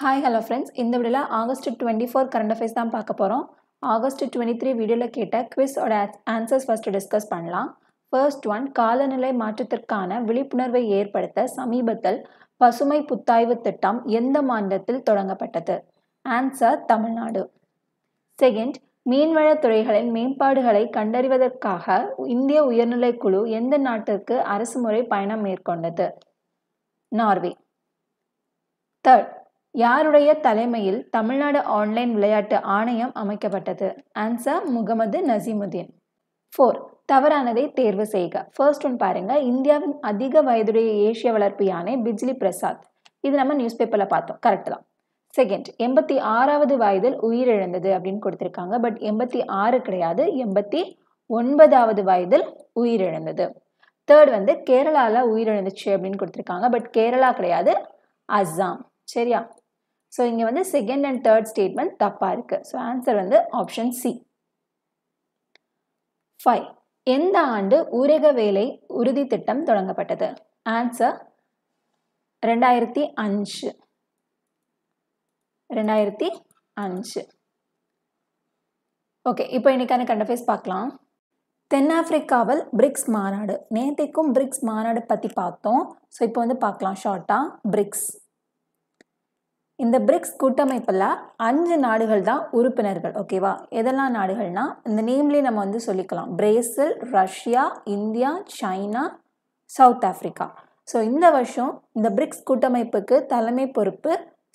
hi hello friends இந்த வீடியோவில் August twenty four current affairs தான் பார்க்க போகிறோம் ஆகஸ்ட் டுவெண்ட்டி த்ரீ வீடியோவில் கேட்ட குவிஸோட ஆன்சர்ஸ் ஃபஸ்ட்டு டிஸ்கஸ் பண்ணலாம் ஃபர்ஸ்ட் ஒன் காலநிலை மாற்றத்திற்கான விழிப்புணர்வை ஏற்படுத்த சமீபத்தில் பசுமை புத்தாய்வு திட்டம் எந்த மாநிலத்தில் தொடங்கப்பட்டது ஆன்சர் தமிழ்நாடு செகண்ட் துறைகளின் மேம்பாடுகளை கண்டறிவதற்காக இந்திய உயர்நிலை குழு எந்த நாட்டிற்கு அரசு முறை பயணம் மேற்கொண்டது நார்வே தேர்ட் யாருடைய தலைமையில் தமிழ்நாடு ஆன்லைன் விளையாட்டு ஆணையம் அமைக்கப்பட்டது ஆன்சர் முகமது நசீமுதீன் ஃபோர் தவறானதை தேர்வு செய்க ஃபர்ஸ்ட் ஒன் பாருங்க இந்தியாவின் அதிக வயதுடைய ஏசிய வளர்ப்பு யானை பிஜ்லி பிரசாத் இது நம்ம நியூஸ் பேப்பரில் பார்த்தோம் கரெக்ட் தான் செகண்ட் எண்பத்தி ஆறாவது வயதில் உயிரிழந்தது அப்படின்னு கொடுத்துருக்காங்க பட் எண்பத்தி ஆறு கிடையாது எண்பத்தி ஒன்பதாவது வயதில் உயிரிழந்தது தேர்ட் வந்து கேரளாவில் உயிரிழந்துச்சு அப்படின்னு கொடுத்துருக்காங்க பட் கேரளா கிடையாது அஸ்ஸாம் சரியா ஸோ இங்கே வந்து செகண்ட் அண்ட் தேர்ட் ஸ்டேட்மெண்ட் தப்பாக இருக்குது ஸோ ஆன்சர் வந்து ஆப்ஷன் சி ஃபைவ் எந்த ஆண்டு ஊரக வேலை உறுதி திட்டம் தொடங்கப்பட்டது ஆன்சர் ரெண்டாயிரத்தி அஞ்சு ரெண்டாயிரத்தி அஞ்சு ஓகே இப்போ இன்றைக்கான கண்டஃபேஸ் பார்க்கலாம் தென்னாப்பிரிக்காவில் பிரிக்ஸ் மாநாடு நேற்றைக்கும் பிரிக்ஸ் மாநாடு பற்றி பார்த்தோம் ஸோ இப்போ வந்து பார்க்கலாம் ஷார்ட்டாக பிரிக்ஸ் இந்த பிரிக்ஸ் கூட்டமைப்பில் அஞ்சு நாடுகள் தான் உறுப்பினர்கள் ஓகேவா எதெல்லாம் நாடுகள்னா இந்த நேம்லேயே நம்ம வந்து சொல்லிக்கலாம் Brazil Russia India China South Africa so இந்த வருஷம் இந்த பிரிக்ஸ் கூட்டமைப்புக்கு தலைமை பொறுப்பு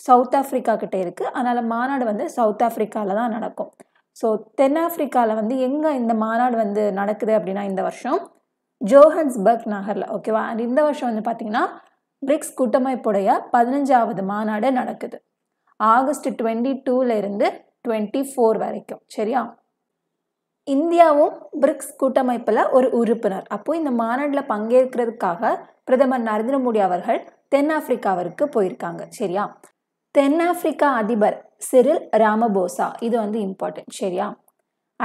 சவுத் ஆஃப்ரிக்கா கிட்டே இருக்குது அதனால் மாநாடு வந்து சவுத் ஆஃப்ரிக்காவில் தான் நடக்கும் ஸோ தென்னாப்பிரிக்காவில் வந்து எங்கே இந்த மாநாடு வந்து நடக்குது அப்படின்னா இந்த வருஷம் ஜோஹன்ஸ்பர்க் நகரில் ஓகேவா அண்ட் இந்த வருஷம் வந்து பார்த்திங்கன்னா பிரிக்ஸ் கூட்டமைப்புடைய பதினஞ்சாவது மாநாடு நடக்குது ஆகஸ்ட் டுவெண்ட்டி டூலேருந்து டுவெண்ட்டி ஃபோர் வரைக்கும் சரியா இந்தியாவும் பிரிக்ஸ் கூட்டமைப்பில் ஒரு உறுப்பினர் அப்போ இந்த மாநாட்டில் பங்கேற்கிறதுக்காக பிரதமர் நரேந்திர மோடி அவர்கள் தென்னாப்பிரிக்காவிற்கு போயிருக்காங்க சரியா தென்னாப்பிரிக்கா அதிபர் சிறில் ராமபோசா இது வந்து இம்பார்ட்டன்ட் சரியா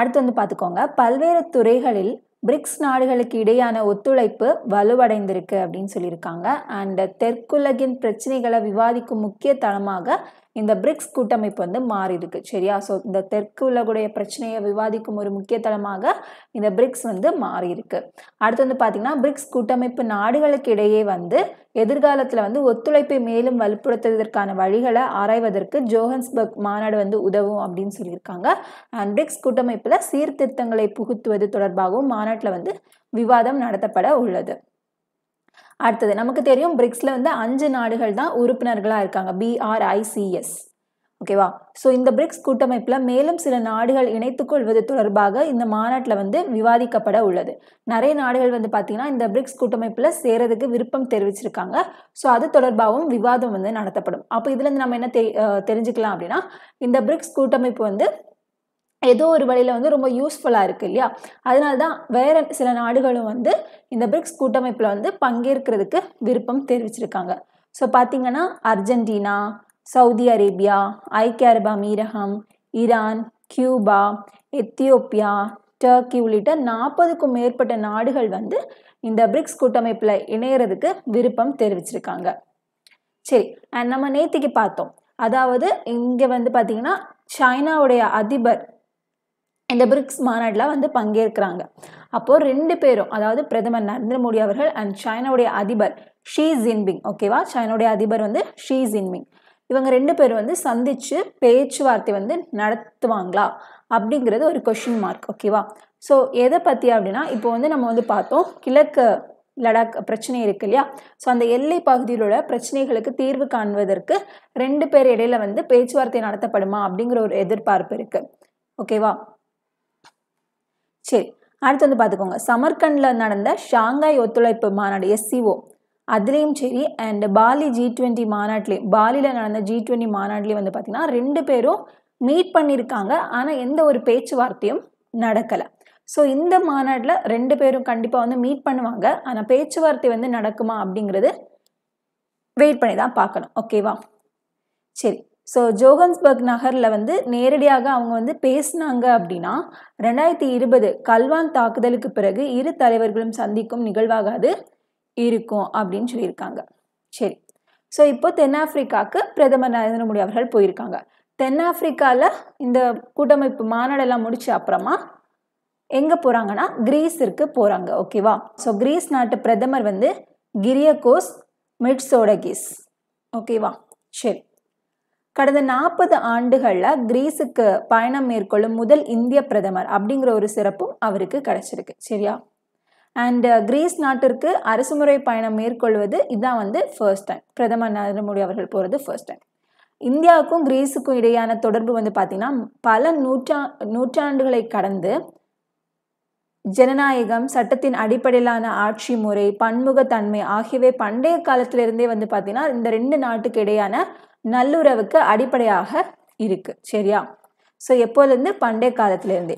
அடுத்து வந்து பார்த்துக்கோங்க பல்வேறு துறைகளில் பிரிக்ஸ் நாடுகளுக்கு இடையான ஒத்துழைப்பு வலுவடைந்திருக்கு அப்படின்னு சொல்லியிருக்காங்க அண்ட் தெற்குலகின் பிரச்சனைகளை விவாதிக்கும் முக்கிய தளமாக இந்த பிரிக்ஸ் கூட்டமைப்பு வந்து மாறி இருக்கு சரியா ஸோ இந்த தெற்கு உலகுடைய பிரச்சனையை விவாதிக்கும் ஒரு முக்கிய தளமாக இந்த பிரிக்ஸ் வந்து மாறி இருக்கு அடுத்து வந்து பார்த்தீங்கன்னா பிரிக்ஸ் கூட்டமைப்பு நாடுகளுக்கு இடையே வந்து எதிர்காலத்தில் வந்து ஒத்துழைப்பை மேலும் வலுப்படுத்துவதற்கான வழிகளை ஆராய்வதற்கு ஜோஹன்ஸ்பர்க் மாநாடு வந்து உதவும் அப்படின்னு சொல்லியிருக்காங்க அண்ட் பிரிக்ஸ் கூட்டமைப்பில் சீர்திருத்தங்களை புகுத்துவது தொடர்பாகவும் மாநாட்டில் வந்து விவாதம் நடத்தப்பட உள்ளது அடுத்தது நமக்கு தெரியும் பிரிக்ஸில் வந்து அஞ்சு நாடுகள் தான் உறுப்பினர்களாக இருக்காங்க பிஆர்ஐசிஎஸ் ஓகேவா ஸோ இந்த பிரிக்ஸ் கூட்டமைப்பில் மேலும் சில நாடுகள் இணைத்துக்கொள்வது தொடர்பாக இந்த மாநாட்டில் வந்து விவாதிக்கப்பட உள்ளது நிறைய நாடுகள் வந்து பார்த்திங்கன்னா இந்த பிரிக்ஸ் கூட்டமைப்பில் சேரதுக்கு விருப்பம் தெரிவிச்சிருக்காங்க ஸோ அது தொடர்பாகவும் விவாதம் வந்து நடத்தப்படும் அப்போ இதுலேருந்து நம்ம என்ன தெரிஞ்சுக்கலாம் அப்படின்னா இந்த பிரிக்ஸ் கூட்டமைப்பு வந்து ஏதோ ஒரு வழியில் வந்து ரொம்ப யூஸ்ஃபுல்லாக இருக்குது இல்லையா அதனால தான் வேறு சில நாடுகளும் வந்து இந்த பிரிக்ஸ் கூட்டமைப்பில் வந்து பங்கேற்கிறதுக்கு விருப்பம் தெரிவிச்சிருக்காங்க ஸோ பார்த்திங்கன்னா அர்ஜென்டினா சவுதி அரேபியா ஐக்கிய அரபு அமீரகம் ஈரான் கியூபா எத்தியோப்பியா டர்க்கி உள்ளிட்ட நாற்பதுக்கும் மேற்பட்ட நாடுகள் வந்து இந்த பிரிக்ஸ் கூட்டமைப்பில் இணையறதுக்கு விருப்பம் தெரிவிச்சிருக்காங்க சரி நம்ம நேத்திக்கு பார்த்தோம் அதாவது இங்கே வந்து பார்த்திங்கன்னா சைனாவுடைய அதிபர் இந்த பிரிக்ஸ் மாநாட்டில் வந்து பங்கேற்கிறாங்க அப்போது ரெண்டு பேரும் அதாவது பிரதமர் நரேந்திர மோடி அவர்கள் அண்ட் சைனாவுடைய அதிபர் ஷீ ஜின்பிங் ஓகேவா சைனாவுடைய அதிபர் வந்து ஷீ ஜின்பிங் இவங்க ரெண்டு பேரும் வந்து சந்தித்து பேச்சுவார்த்தை வந்து நடத்துவாங்களா அப்படிங்கிறது ஒரு கொஷின் மார்க் ஓகேவா ஸோ எதை பற்றி அப்படின்னா இப்போ வந்து நம்ம வந்து பார்த்தோம் கிழக்கு லடாக் பிரச்சனை இருக்கு இல்லையா ஸோ அந்த எல்லை உள்ள பிரச்சனைகளுக்கு தீர்வு காண்பதற்கு ரெண்டு பேர் இடையில வந்து பேச்சுவார்த்தை நடத்தப்படுமா அப்படிங்கிற ஒரு எதிர்பார்ப்பு இருக்குது ஓகேவா சரி அடுத்து வந்து பார்த்துக்கோங்க சமர்கண்டில் நடந்த ஷாங்காய் ஒத்துழைப்பு மாநாடு எஸ்சிஓ அதுலேயும் சரி அண்ட் பாலி ஜி டுவெண்ட்டி மாநாட்டிலையும் பாலியில் நடந்த ஜி டுவெண்ட்டி மாநாட்டிலையும் வந்து பார்த்திங்கன்னா ரெண்டு பேரும் மீட் பண்ணியிருக்காங்க ஆனால் எந்த ஒரு பேச்சுவார்த்தையும் நடக்கலை ஸோ இந்த மாநாட்டில் ரெண்டு பேரும் கண்டிப்பாக வந்து மீட் பண்ணுவாங்க ஆனால் பேச்சுவார்த்தை வந்து நடக்குமா அப்படிங்கிறது வெயிட் பண்ணி தான் பார்க்கணும் ஓகேவா சரி ஸோ ஜோகன்ஸ்பர்க் நகரில் வந்து நேரடியாக அவங்க வந்து பேசினாங்க அப்படின்னா ரெண்டாயிரத்தி இருபது கல்வான் தாக்குதலுக்கு பிறகு இரு தலைவர்களும் சந்திக்கும் நிகழ்வாக அது இருக்கும் அப்படின்னு சொல்லியிருக்காங்க சரி ஸோ இப்போ தென்னாப்பிரிக்காவுக்கு பிரதமர் நரேந்திர மோடி அவர்கள் போயிருக்காங்க தென்னாப்பிரிக்காவில் இந்த கூட்டமைப்பு மாநாடெல்லாம் முடிச்ச அப்புறமா எங்கே போகிறாங்கன்னா கிரீஸிற்கு போகிறாங்க ஓகேவா ஸோ கிரீஸ் நாட்டு பிரதமர் வந்து கிரியகோஸ் மிட்ஸோடகிஸ் ஓகேவா சரி கடந்த நாற்பது ஆண்டுகளில் கிரீஸுக்கு பயணம் மேற்கொள்ளும் முதல் இந்திய பிரதமர் அப்படிங்கிற ஒரு சிறப்பும் அவருக்கு கிடைச்சிருக்கு சரியா அண்டு uh, கிரீஸ் நாட்டிற்கு அரசுமுறை பயணம் மேற்கொள்வது இதுதான் வந்து ஃபர்ஸ்ட் டைம் பிரதமர் நரேந்திர மோடி அவர்கள் போகிறது ஃபர்ஸ்ட் டைம் இந்தியாவுக்கும் கிரீஸுக்கும் இடையான தொடர்பு வந்து பார்த்திங்கன்னா பல நூற்றா நூற்றாண்டுகளை கடந்து ஜனநாயகம் சட்டத்தின் அடிப்படையிலான ஆட்சி முறை பன்முகத்தன்மை ஆகியவை பண்டைய காலத்திலிருந்தே வந்து பார்த்திங்கன்னா இந்த ரெண்டு நாட்டுக்கு இடையான நல்லுறவுக்கு அடிப்படையாக இருக்குது சரியா ஸோ எப்போதுலேருந்து பண்டைய காலத்திலேருந்தே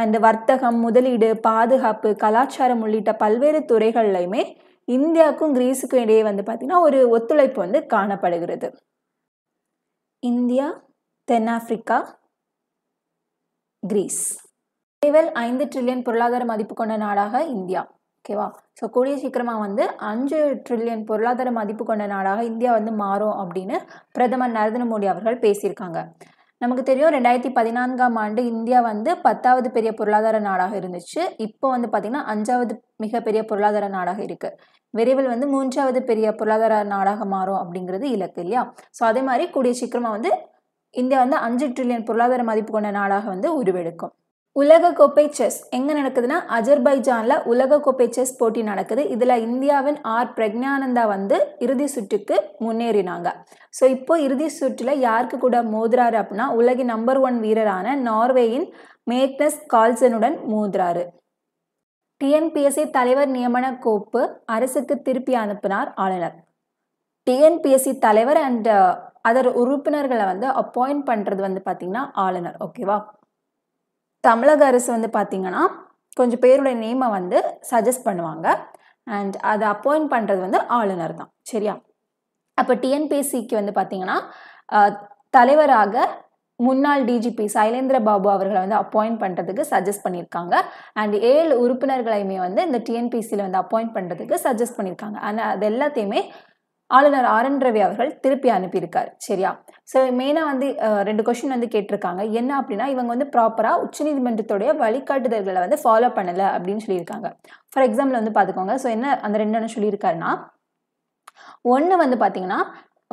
அண்ட் வர்த்தகம் முதலீடு பாதுகாப்பு கலாச்சாரம் உள்ளிட்ட பல்வேறு துறைகள்லையுமே இந்தியாவுக்கும் கிரீஸுக்கும் இடையே வந்து பார்த்திங்கன்னா ஒரு ஒத்துழைப்பு வந்து காணப்படுகிறது இந்தியா தென்னாப்பிரிக்கா கிரீஸ் கேவல் ஐந்து ட்ரில்லியன் பொருளாதார மதிப்பு கொண்ட நாடாக இந்தியா ஓகேவா ஸோ கூடிய சீக்கிரமாக வந்து அஞ்சு ட்ரில்லியன் பொருளாதார மதிப்பு கொண்ட நாடாக இந்தியா வந்து மாறும் அப்படின்னு பிரதமர் நரேந்திர மோடி அவர்கள் பேசியிருக்காங்க நமக்கு தெரியும் ரெண்டாயிரத்தி பதினான்காம் ஆண்டு இந்தியா வந்து பத்தாவது பெரிய பொருளாதார நாடாக இருந்துச்சு இப்போ வந்து பார்த்திங்கன்னா அஞ்சாவது மிகப்பெரிய பொருளாதார நாடாக இருக்குது விரைவில் வந்து மூன்றாவது பெரிய பொருளாதார நாடாக மாறும் அப்படிங்கிறது இலக்கு இல்லையா ஸோ அதே மாதிரி கூடிய சீக்கிரமாக வந்து இந்தியா வந்து அஞ்சு ட்ரில்லியன் பொருளாதார மதிப்பு கொண்ட நாடாக வந்து உருவெடுக்கும் உலக கோப்பை செஸ் எங்கே நடக்குதுன்னா அஜர்பைஜானில் உலக கோப்பை செஸ் போட்டி நடக்குது இதில் இந்தியாவின் ஆர் பிரக்ஞானந்தா வந்து இறுதி சுற்றுக்கு முன்னேறினாங்க ஸோ இப்போ இறுதி சுற்றில் யாருக்கு கூட மோதுறாரு அப்படின்னா உலகின் நம்பர் ஒன் வீரரான நார்வேயின் மேக்னஸ் கால்சனுடன் மோதுறாரு டிஎன்பிஎஸ்சி தலைவர் நியமன கோப்பு அரசுக்கு திருப்பி அனுப்பினார் ஆளுநர் டிஎன்பிஎஸ்சி தலைவர் அண்ட் அதர் உறுப்பினர்களை வந்து அப்பாயிண்ட் பண்ணுறது வந்து பார்த்திங்கன்னா ஆளுநர் ஓகேவா தமிழக அரசு வந்து பார்த்திங்கன்னா கொஞ்சம் பேருடைய நேமை வந்து சஜஸ்ட் பண்ணுவாங்க அண்ட் அதை அப்பாயிண்ட் பண்ணுறது வந்து ஆளுநர் தான் சரியா அப்போ டிஎன்பிஎஸ்சிக்கு வந்து பார்த்திங்கன்னா தலைவராக முன்னாள் டிஜிபி சைலேந்திர பாபு அவர்களை வந்து அப்பாயிண்ட் பண்ணுறதுக்கு சஜஸ்ட் பண்ணியிருக்காங்க அண்ட் ஏழு உறுப்பினர்களையுமே வந்து இந்த டிஎன்பிசியில் வந்து அப்பாயிண்ட் பண்ணுறதுக்கு சஜஸ்ட் பண்ணியிருக்காங்க ஆனால் அது எல்லாத்தையுமே ஆளுநர் ஆர் என் ரவி அவர்கள் திருப்பி அனுப்பியிருக்காரு சரியா ஸோ மெயினாக வந்து ரெண்டு கொஷின் வந்து கேட்டிருக்காங்க என்ன அப்படின்னா இவங்க வந்து ப்ராப்பராக உச்சநீதிமன்றத்துடைய வழிகாட்டுதல்களை வந்து ஃபாலோ பண்ணலை அப்படின்னு சொல்லியிருக்காங்க ஃபார் எக்ஸாம்பிள் வந்து பார்த்துக்கோங்க ஸோ என்ன அந்த ரெண்டு என்ன சொல்லியிருக்காருன்னா ஒன்று வந்து பார்த்தீங்கன்னா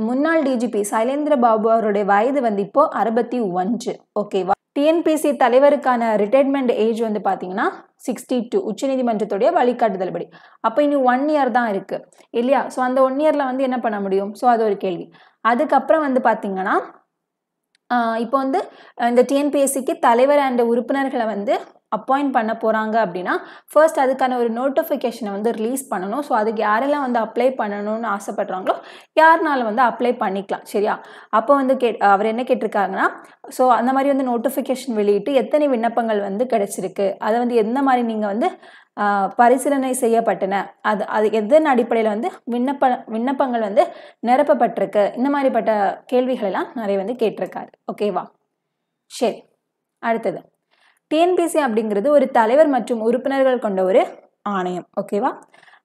முன்னாள் டிஜிபி சைலேந்திர பாபு அவருடைய வயது வந்து இப்போது அறுபத்தி ஒன்று ஓகேவா டிஎன்பிசி தலைவருக்கான ரிட்டைர்மெண்ட் ஏஜ் வந்து பார்த்தீங்கன்னா சிக்ஸ்டி டூ உச்சநீதிமன்றத்துடைய வழிகாட்டுதல்படி அப்போ இனி ஒன் இயர் தான் இருக்குது இல்லையா ஸோ அந்த ஒன் இயரில் வந்து என்ன பண்ண முடியும் ஸோ அது ஒரு கேள்வி அதுக்கப்புறம் வந்து பார்த்தீங்கன்னா இப்போ வந்து இந்த டிஎன்பிஎஸ்சிக்கு தலைவர் அண்ட் உறுப்பினர்களை வந்து அப்பாயிண்ட் பண்ண போகிறாங்க அப்படின்னா ஃபர்ஸ்ட் அதுக்கான ஒரு நோட்டிஃபிகேஷனை வந்து ரிலீஸ் பண்ணணும் ஸோ அதுக்கு யாரெல்லாம் வந்து அப்ளை பண்ணணும்னு ஆசைப்படுறாங்களோ யாருனால வந்து அப்ளை பண்ணிக்கலாம் சரியா அப்போ வந்து கே அவர் என்ன கேட்டிருக்காங்கன்னா ஸோ அந்த மாதிரி வந்து நோட்டிஃபிகேஷன் வெளியிட்டு எத்தனை விண்ணப்பங்கள் வந்து கிடச்சிருக்கு அதை வந்து எந்த மாதிரி நீங்கள் வந்து பரிசீலனை செய்யப்பட்டன அது அது எதன் அடிப்படையில் வந்து விண்ணப்ப விண்ணப்பங்கள் வந்து நிரப்பப்பட்டிருக்கு இந்த மாதிரிப்பட்ட கேள்விகளெல்லாம் நிறைய வந்து கேட்டிருக்காரு ஓகேவா சரி அடுத்தது டிஎன்பிசி அப்படிங்கிறது ஒரு தலைவர் மற்றும் உறுப்பினர்கள் கொண்ட ஒரு ஆணையம் ஓகேவா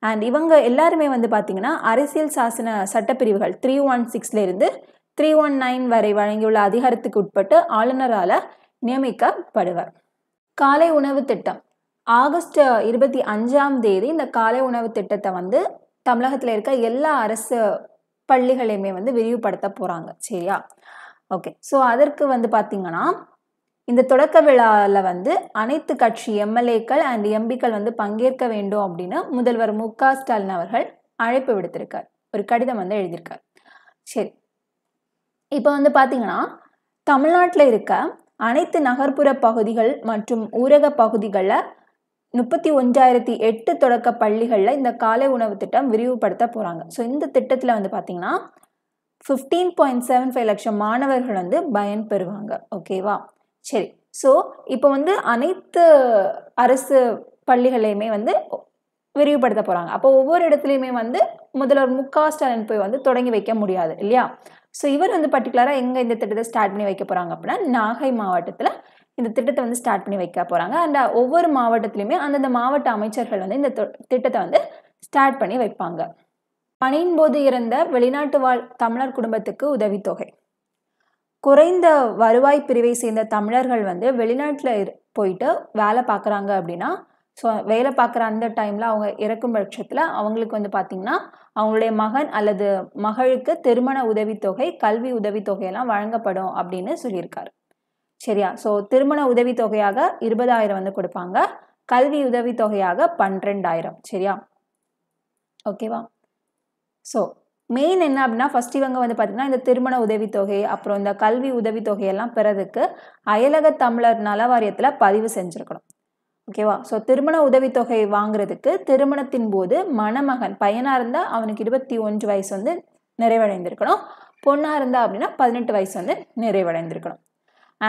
அண்ட் இவங்க எல்லாருமே வந்து பார்த்திங்கன்னா அரசியல் சாசன சட்டப்பிரிவுகள் த்ரீ ஒன் சிக்ஸ்லேருந்து த்ரீ ஒன் நைன் வரை வழங்கியுள்ள அதிகாரத்துக்கு உட்பட்டு ஆளுநரால் நியமிக்கப்படுவர் காலை உணவு திட்டம் ஆகஸ்ட் இருபத்தி அஞ்சாம் தேதி இந்த காலை உணவு திட்டத்தை வந்து தமிழகத்தில் இருக்க எல்லா அரசு பள்ளிகளையுமே வந்து விரிவுபடுத்த போகிறாங்க சரியா ஓகே ஸோ அதற்கு வந்து பார்த்திங்கன்னா இந்த தொடக்க விழாவில் வந்து அனைத்து கட்சி எம்எல்ஏக்கள் அண்ட் எம்பிக்கள் வந்து பங்கேற்க வேண்டும் அப்படின்னு முதல்வர் மு க ஸ்டாலின் அவர்கள் அழைப்பு விடுத்திருக்கார் ஒரு கடிதம் வந்து எழுதியிருக்கார் சரி இப்போ வந்து பார்த்தீங்கன்னா தமிழ்நாட்டில் இருக்க அனைத்து நகர்ப்புற பகுதிகள் மற்றும் ஊரக பகுதிகளில் முப்பத்தி ஒன்றாயிரத்தி எட்டு தொடக்க பள்ளிகளில் இந்த காலை உணவு திட்டம் விரிவுபடுத்த போகிறாங்க ஸோ இந்த திட்டத்தில் வந்து பார்த்தீங்கன்னா ஃபிஃப்டீன் பாயிண்ட் செவன் ஃபைவ் லட்சம் மாணவர்கள் வந்து பயன்பெறுவாங்க ஓகேவா சரி ஸோ இப்போ வந்து அனைத்து அரசு பள்ளிகளையுமே வந்து விரிவுபடுத்த போகிறாங்க அப்போ ஒவ்வொரு இடத்துலையுமே வந்து முதல்வர் மு க ஸ்டாலின் போய் வந்து தொடங்கி வைக்க முடியாது இல்லையா ஸோ இவர் வந்து பர்டிகுலராக எங்கே இந்த திட்டத்தை ஸ்டார்ட் பண்ணி வைக்க போகிறாங்க அப்படின்னா நாகை மாவட்டத்தில் இந்த திட்டத்தை வந்து ஸ்டார்ட் பண்ணி வைக்க போகிறாங்க அண்ட் ஒவ்வொரு மாவட்டத்துலையுமே அந்தந்த மாவட்ட அமைச்சர்கள் வந்து இந்த திட்டத்தை வந்து ஸ்டார்ட் பண்ணி வைப்பாங்க பணியின் போது இறந்த வெளிநாட்டு வாழ் தமிழர் குடும்பத்துக்கு உதவித்தொகை குறைந்த வருவாய் பிரிவை சேர்ந்த தமிழர்கள் வந்து வெளிநாட்டில் போயிட்டு வேலை பார்க்குறாங்க அப்படின்னா ஸோ வேலை பார்க்குற அந்த டைமில் அவங்க இறக்கும் பட்சத்தில் அவங்களுக்கு வந்து பார்த்திங்கன்னா அவங்களுடைய மகன் அல்லது மகளுக்கு திருமண உதவித்தொகை கல்வி உதவித்தொகையெல்லாம் வழங்கப்படும் அப்படின்னு சொல்லியிருக்காரு சரியா ஸோ திருமண உதவித்தொகையாக இருபதாயிரம் வந்து கொடுப்பாங்க கல்வி உதவித்தொகையாக பன்னிரெண்டாயிரம் சரியா ஓகேவா ஸோ மெயின் என்ன அப்படின்னா ஃபஸ்ட் இவங்க வந்து பார்த்திங்கன்னா இந்த திருமண உதவித்தொகை அப்புறம் இந்த கல்வி உதவித்தொகையெல்லாம் பெறதுக்கு அயலக தமிழர் நல வாரியத்தில் பதிவு செஞ்சுருக்கணும் ஓகேவா ஸோ திருமண உதவித்தொகை வாங்குறதுக்கு திருமணத்தின் போது மணமகன் பையனாக இருந்தால் அவனுக்கு இருபத்தி ஒன்று வயசு வந்து நிறைவடைந்திருக்கணும் பொண்ணாக இருந்தால் அப்படின்னா பதினெட்டு வயசு வந்து நிறைவடைந்திருக்கணும்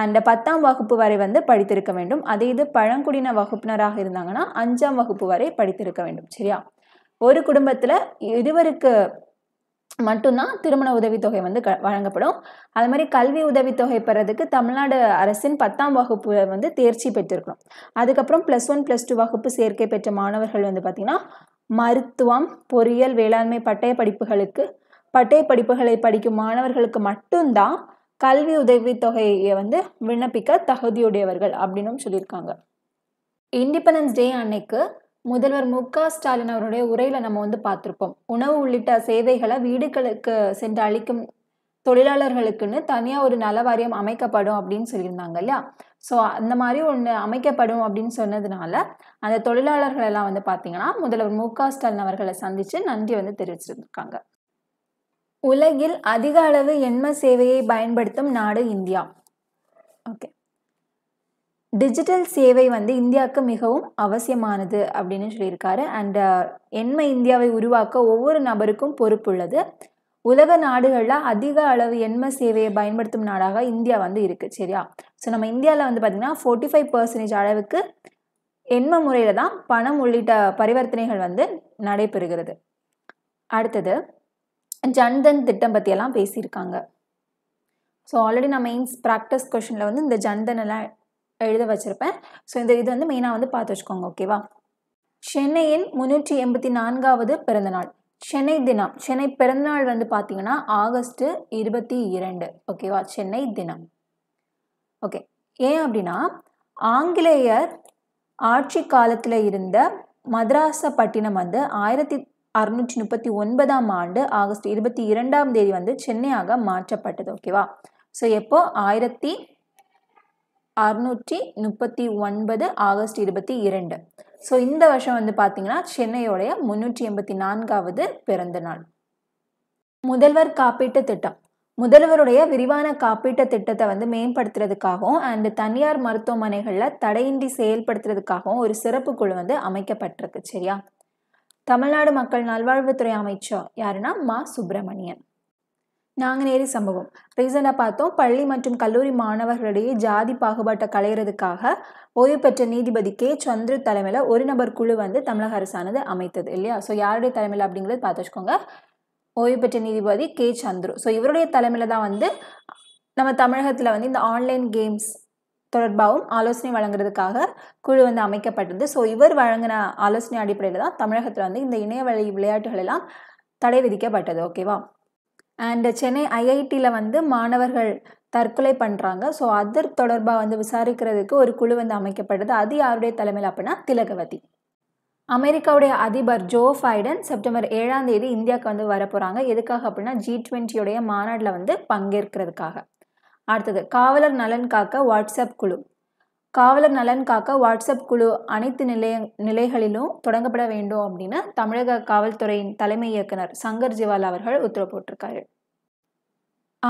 அண்ட் பத்தாம் வகுப்பு வரை வந்து படித்திருக்க வேண்டும் அதே இது பழங்குடியின வகுப்பினராக இருந்தாங்கன்னா அஞ்சாம் வகுப்பு வரை படித்திருக்க வேண்டும் சரியா ஒரு குடும்பத்தில் இருவருக்கு மட்டும்தான் திருமண உதவித்தொகை வந்து க வழங்கப்படும் அது மாதிரி கல்வி உதவித்தொகை பெறதுக்கு தமிழ்நாடு அரசின் பத்தாம் வகுப்பு வந்து தேர்ச்சி பெற்றிருக்கணும் அதுக்கப்புறம் ப்ளஸ் ஒன் ப்ளஸ் டூ வகுப்பு சேர்க்கை பெற்ற மாணவர்கள் வந்து பார்த்திங்கன்னா மருத்துவம் பொறியியல் வேளாண்மை பட்டய படிப்புகளுக்கு பட்டய படிப்புகளை படிக்கும் மாணவர்களுக்கு மட்டும்தான் கல்வி உதவித்தொகையை வந்து விண்ணப்பிக்க தகுதியுடையவர்கள் அப்படின்னும் சொல்லியிருக்காங்க இண்டிபெண்டன்ஸ் டே அன்னைக்கு முதல்வர் மு க ஸ்டாலின் அவருடைய உரையில் நம்ம வந்து பார்த்துருப்போம் உணவு உள்ளிட்ட சேவைகளை வீடுகளுக்கு சென்று அளிக்கும் தொழிலாளர்களுக்குன்னு தனியாக ஒரு நல வாரியம் அமைக்கப்படும் அப்படின்னு சொல்லியிருந்தாங்க இல்லையா ஸோ அந்த மாதிரி ஒன்று அமைக்கப்படும் அப்படின்னு சொன்னதுனால அந்த தொழிலாளர்கள் எல்லாம் வந்து பார்த்தீங்கன்னா முதல்வர் மு க ஸ்டாலின் அவர்களை சந்தித்து நன்றி வந்து தெரிவிச்சிருந்திருக்காங்க உலகில் அதிக அளவு எண்ம சேவையை பயன்படுத்தும் நாடு இந்தியா டிஜிட்டல் சேவை வந்து இந்தியாவுக்கு மிகவும் அவசியமானது அப்படின்னு சொல்லியிருக்காரு அண்ட் uh, எண்மை இந்தியாவை உருவாக்க ஒவ்வொரு நபருக்கும் பொறுப்புள்ளது உலக நாடுகளில் அதிக அளவு எண்ம சேவையை பயன்படுத்தும் நாடாக இந்தியா வந்து இருக்குது சரியா ஸோ நம்ம இந்தியாவில் வந்து பார்த்திங்கன்னா ஃபோர்ட்டி ஃபைவ் பர்சன்டேஜ் அளவுக்கு எண்ம முறையில் தான் பணம் உள்ளிட்ட பரிவர்த்தனைகள் வந்து நடைபெறுகிறது அடுத்தது ஜன்தன் திட்டம் பற்றியெல்லாம் பேசியிருக்காங்க ஸோ ஆல்ரெடி நம்ம மெயின்ஸ் ப்ராக்டிஸ் கொஷனில் வந்து இந்த ஜன்தன் எல்லாம் எழுத வச்சுருப்பேன் ஸோ இந்த இது வந்து மெயினாக வந்து பார்த்து வச்சுக்கோங்க ஓகேவா சென்னையின் முந்நூற்றி எண்பத்தி நான்காவது பிறந்தநாள் சென்னை தினம் சென்னை பிறந்தநாள் வந்து பார்த்தீங்கன்னா ஆகஸ்ட்டு இருபத்தி இரண்டு ஓகேவா சென்னை தினம் ஓகே ஏன் அப்படின்னா ஆங்கிலேயர் ஆட்சி காலத்தில் இருந்த பட்டினம் வந்து ஆயிரத்தி அறுநூற்றி முப்பத்தி ஒன்பதாம் ஆண்டு ஆகஸ்ட் இருபத்தி இரண்டாம் தேதி வந்து சென்னையாக மாற்றப்பட்டது ஓகேவா ஸோ எப்போ ஆயிரத்தி அறுநூற்றி முப்பத்தி ஒன்பது ஆகஸ்ட் இருபத்தி இரண்டு ஸோ இந்த வருஷம் வந்து பார்த்திங்கன்னா சென்னையோடைய முந்நூற்றி எண்பத்தி நான்காவது பிறந்த நாள் முதல்வர் காப்பீட்டு திட்டம் முதல்வருடைய விரிவான காப்பீட்டு திட்டத்தை வந்து மேம்படுத்துறதுக்காகவும் அண்ட் தனியார் மருத்துவமனைகளில் தடையின்றி செயல்படுத்துறதுக்காகவும் ஒரு சிறப்பு குழு வந்து அமைக்கப்பட்டிருக்கு சரியா தமிழ்நாடு மக்கள் நல்வாழ்வுத்துறை அமைச்சர் யாருன்னா மா சுப்பிரமணியன் நாங்குநேரி சம்பவம் ரீசனாக பார்த்தோம் பள்ளி மற்றும் கல்லூரி மாணவர்களிடையே ஜாதி பாகுபாட்டை களையிறதுக்காக ஓய்வு பெற்ற நீதிபதி கே சந்திர தலைமையில் ஒரு நபர் குழு வந்து தமிழக அரசானது அமைத்தது இல்லையா ஸோ யாருடைய தலைமையில் அப்படிங்கிறது பார்த்து வச்சுக்கோங்க ஓய்வு பெற்ற நீதிபதி கே சந்துரு ஸோ இவருடைய தலைமையில் தான் வந்து நம்ம தமிழகத்தில் வந்து இந்த ஆன்லைன் கேம்ஸ் தொடர்பாகவும் ஆலோசனை வழங்குறதுக்காக குழு வந்து அமைக்கப்பட்டது ஸோ இவர் வழங்கின ஆலோசனை அடிப்படையில் தான் தமிழகத்தில் வந்து இந்த இணையவழி விளையாட்டுகளெல்லாம் தடை விதிக்கப்பட்டது ஓகேவா அண்டு சென்னை ஐஐடியில் வந்து மாணவர்கள் தற்கொலை பண்ணுறாங்க ஸோ அது தொடர்பாக வந்து விசாரிக்கிறதுக்கு ஒரு குழு வந்து அமைக்கப்படுது அது யாருடைய தலைமையில் அப்படின்னா திலகவதி அமெரிக்காவுடைய அதிபர் ஜோ ஃபைடன் செப்டம்பர் ஏழாம் தேதி இந்தியாவுக்கு வந்து வரப்போகிறாங்க எதுக்காக அப்படின்னா ஜி டுவெண்ட்டியுடைய மாநாட்டில் வந்து பங்கேற்கிறதுக்காக அடுத்தது காவலர் நலன் காக்க வாட்ஸ்அப் குழு காவலர் நலன் காக்க வாட்ஸ்அப் குழு அனைத்து நிலைய நிலைகளிலும் தொடங்கப்பட வேண்டும் அப்படின்னு தமிழக காவல்துறையின் தலைமை இயக்குனர் சங்கர் ஜிவால் அவர்கள் உத்தரவு போட்டிருக்காரு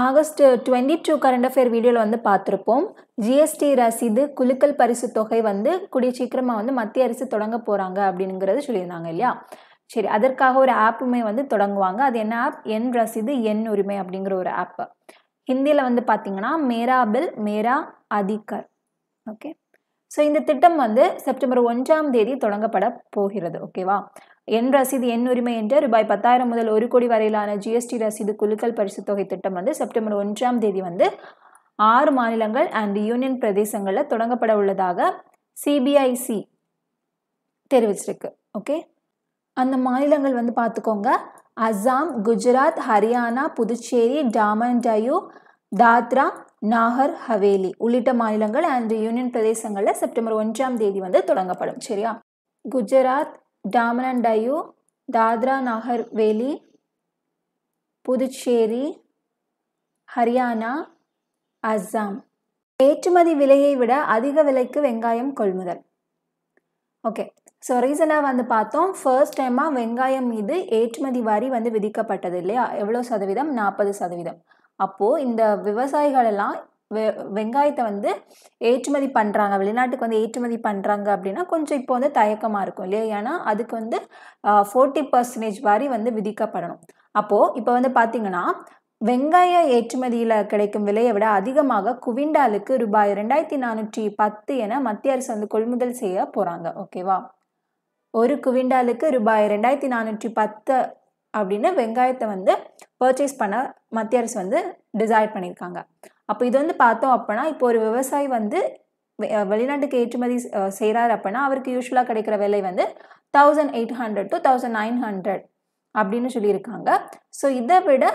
August twenty two current affair வீடியோவில் வந்து பார்த்துருப்போம் ஜிஎஸ்டி ரசீது குலுக்கல் பரிசு தொகை வந்து கூடிய சீக்கிரமாக வந்து மத்திய அரசு தொடங்க போகிறாங்க அப்படிங்கிறது சொல்லியிருந்தாங்க இல்லையா சரி அதற்காக ஒரு ஆப்புமே வந்து தொடங்குவாங்க அது என்ன ஆப் என் ரசீது என் உரிமை அப்படிங்கிற ஒரு ஆப்பு ஹிந்தியில் வந்து பார்த்தீங்கன்னா Mera bill Mera Adhikar okay so இந்த திட்டம் வந்து செப்டம்பர் ஒன்றாம் தேதி தொடங்கப்பட போகிறது ஓகேவா என் ரசீது என் உரிமை என்ற ரூபாய் பத்தாயிரம் முதல் ஒரு கோடி வரையிலான ஜிஎஸ்டி ரசீது குழுக்கள் பரிசு தொகை திட்டம் வந்து செப்டம்பர் ஒன்றாம் தேதி வந்து ஆறு மாநிலங்கள் அண்ட் யூனியன் பிரதேசங்களில் தொடங்கப்பட உள்ளதாக சிபிஐசி தெரிவிச்சிருக்கு ஓகே அந்த மாநிலங்கள் வந்து பார்த்துக்கோங்க அசாம் குஜராத் ஹரியானா புதுச்சேரி டாமன் டயூ தாத்ரா நாகர் ஹவேலி உள்ளிட்ட மாநிலங்கள் அண்ட் யூனியன் பிரதேசங்களில் செப்டம்பர் ஒன்றாம் தேதி வந்து தொடங்கப்படும் சரியா குஜராத் டாமன் அண்ட் டயூ தாத்ரா நாகர்வேலி புதுச்சேரி ஹரியானா அஸ்ஸாம் ஏற்றுமதி விலையை விட அதிக விலைக்கு வெங்காயம் கொள்முதல் ஓகே ஸோ ரீசனாக வந்து பார்த்தோம் ஃபர்ஸ்ட் டைமாக வெங்காயம் மீது ஏற்றுமதி வரி வந்து விதிக்கப்பட்டது இல்லையா எவ்வளோ சதவீதம் நாற்பது சதவீதம் அப்போது இந்த விவசாயிகள் எல்லாம் வெ வெங்காயத்தை வந்து ஏற்றுமதி பண்ணுறாங்க வெளிநாட்டுக்கு வந்து ஏற்றுமதி பண்ணுறாங்க அப்படின்னா கொஞ்சம் இப்போ வந்து தயக்கமாக இருக்கும் இல்லையா ஏன்னா அதுக்கு வந்து ஃபோர்ட்டி பர்சன்டேஜ் வரி வந்து விதிக்கப்படணும் அப்போது இப்போ வந்து பார்த்திங்கன்னா வெங்காய ஏற்றுமதியில் கிடைக்கும் விலையை விட அதிகமாக குவிண்டாலுக்கு ரூபாய் ரெண்டாயிரத்தி நானூற்றி பத்து என மத்திய அரசு வந்து கொள்முதல் செய்ய போகிறாங்க ஓகேவா ஒரு குவிண்டாலுக்கு ரூபாய் ரெண்டாயிரத்தி நானூற்றி பத்து அப்படின்னு வெங்காயத்தை வந்து பர்ச்சேஸ் பண்ண மத்திய அரசு வந்து டிசைட் பண்ணியிருக்காங்க அப்போ இது வந்து பார்த்தோம் அப்படின்னா இப்போ ஒரு விவசாயி வந்து வெளிநாட்டுக்கு ஏற்றுமதி செய்கிறார் அப்படின்னா அவருக்கு யூஸ்வலாக கிடைக்கிற விலை வந்து thousand eight hundred to thousand nine hundred அப்படின்னு சொல்லியிருக்காங்க ஸோ இதை விட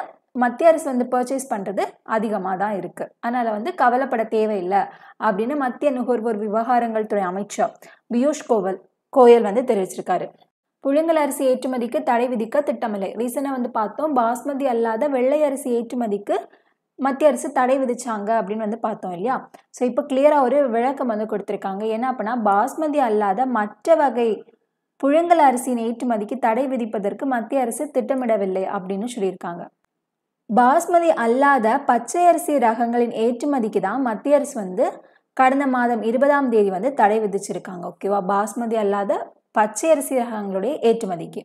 மத்திய அரசு வந்து பர்ச்சேஸ் பண்ணுறது அதிகமாக தான் இருக்குது அதனால் வந்து கவலைப்பட தேவையில்லை அப்படின்னு மத்திய நுகர்வோர் விவகாரங்கள் துறை அமைச்சர் பியூஷ் கோவல் கோயல் வந்து தெரிவிச்சிருக்காரு புழுங்கல் அரிசி ஏற்றுமதிக்கு தடை விதிக்க திட்டமில்லை ரீசனாக வந்து பார்த்தோம் பாஸ்மதி அல்லாத வெள்ளை அரிசி ஏற்றுமதிக்கு மத்திய அரசு தடை விதிச்சாங்க அப்படின்னு வந்து பார்த்தோம் இல்லையா ஸோ இப்போ கிளியராக ஒரு விளக்கம் வந்து கொடுத்துருக்காங்க என்ன அப்படின்னா பாஸ்மதி அல்லாத மற்ற வகை புழுங்கல் அரிசியின் ஏற்றுமதிக்கு தடை விதிப்பதற்கு மத்திய அரசு திட்டமிடவில்லை அப்படின்னு சொல்லியிருக்காங்க பாஸ்மதி அல்லாத பச்சை அரிசி ரகங்களின் ஏற்றுமதிக்கு தான் மத்திய அரசு வந்து கடந்த மாதம் இருபதாம் தேதி வந்து தடை விதிச்சிருக்காங்க ஓகேவா பாஸ்மதி அல்லாத பச்சை அரிசி ரகங்களுடைய ஏற்றுமதிக்கு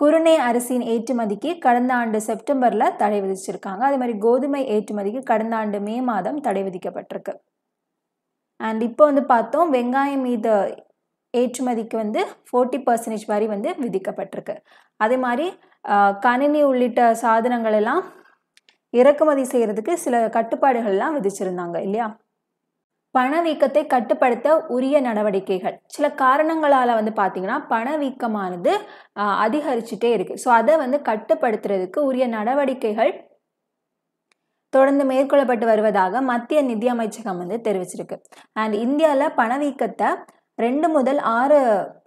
குருணை அரிசியின் ஏற்றுமதிக்கு கடந்த ஆண்டு செப்டம்பரில் தடை விதிச்சிருக்காங்க அதே மாதிரி கோதுமை ஏற்றுமதிக்கு கடந்த ஆண்டு மே மாதம் தடை விதிக்கப்பட்டிருக்கு அண்ட் இப்போ வந்து பார்த்தோம் வெங்காயம் மீது ஏற்றுமதிக்கு வந்து ஃபோர்ட்டி பர்சன்டேஜ் வரி வந்து விதிக்கப்பட்டிருக்கு அதே மாதிரி கணினி உள்ளிட்ட சாதனங்கள் எல்லாம் இறக்குமதி செய்கிறதுக்கு சில கட்டுப்பாடுகள்லாம் விதிச்சிருந்தாங்க இல்லையா பணவீக்கத்தை கட்டுப்படுத்த உரிய நடவடிக்கைகள் சில காரணங்களால் வந்து பார்த்திங்கன்னா பணவீக்கமானது அதிகரிச்சுட்டே இருக்குது ஸோ அதை வந்து கட்டுப்படுத்துறதுக்கு உரிய நடவடிக்கைகள் தொடர்ந்து மேற்கொள்ளப்பட்டு வருவதாக மத்திய நிதி அமைச்சகம் வந்து தெரிவிச்சிருக்கு அண்ட் இந்தியாவில் பணவீக்கத்தை ரெண்டு முதல் ஆறு